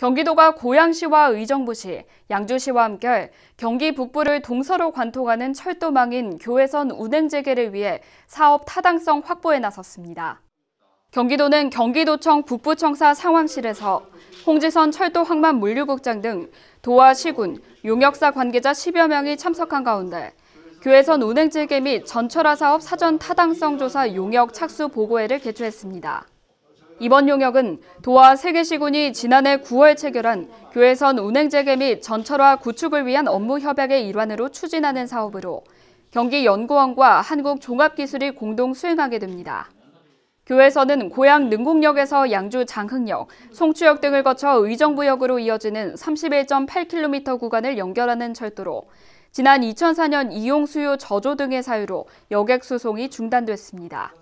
경기도가 고양시와 의정부시, 양주시와 함께 경기 북부를 동서로 관통하는 철도망인 교외선 운행 재개를 위해 사업 타당성 확보에 나섰습니다. 경기도는 경기도청 북부청사 상황실에서 홍지선 철도 항만 물류국장 등 도와 시군, 용역사 관계자 10여 명이 참석한 가운데 교외선 운행 재개 및 전철화 사업 사전 타당성 조사 용역 착수 보고회를 개최했습니다. 이번 용역은 도와 세계시군이 지난해 9월 체결한 교회선 운행 재개 및 전철화 구축을 위한 업무 협약의 일환으로 추진하는 사업으로 경기연구원과 한국종합기술이 공동 수행하게 됩니다. 교회에서 고양 능곡역에서 양주 장흥역, 송추역 등을 거쳐 의정부역으로 이어지는 31.8km 구간을 연결하는 철도로 지난 2004년 이용 수요 저조 등의 사유로 여객 수송이 중단됐습니다.